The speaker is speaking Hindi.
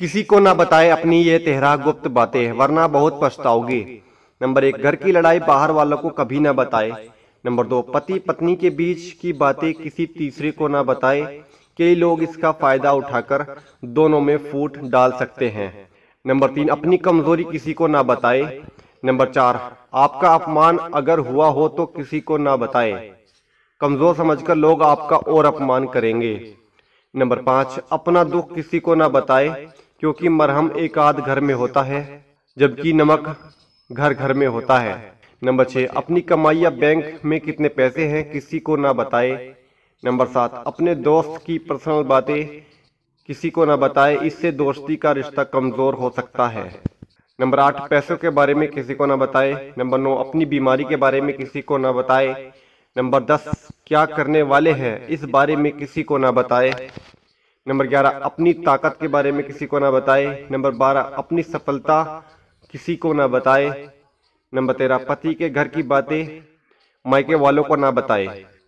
किसी को ना बताए अपनी ये तेहरा गुप्त बातें वरना बहुत पछताओगे नंबर एक घर की लड़ाई बाहर वालों को कभी ना बताए नंबर दो पति पत्नी के बीच की बातें किसी तीसरे को ना बताए कई लोग इसका फायदा उठाकर दोनों में फूट डाल सकते हैं नंबर तीन अपनी कमजोरी किसी को ना बताए नंबर चार आपका अपमान अगर हुआ हो तो किसी को ना बताए कमजोर समझकर लोग आपका और अपमान करेंगे नंबर पांच अपना दुख किसी को ना बताए क्योंकि मरहम एक आध घर में होता है जबकि नमक घर घर में होता है नंबर छः अपनी कमाई या बैंक में कितने पैसे हैं किसी को ना बताए नंबर सात अपने दोस्त की पर्सनल बातें किसी को ना बताए इससे दोस्ती का रिश्ता कमज़ोर हो सकता है नंबर आठ पैसों के बारे में किसी को ना बताए नंबर नौ अपनी बीमारी के बारे में किसी को ना बताए नंबर दस क्या करने वाले हैं इस बारे में किसी को ना बताए नंबर ग्यारह अपनी ताकत के बारे में किसी को ना बताए नंबर बारह अपनी सफलता किसी को ना बताए नंबर तेरह पति के घर की बातें मायके वालों को ना बताए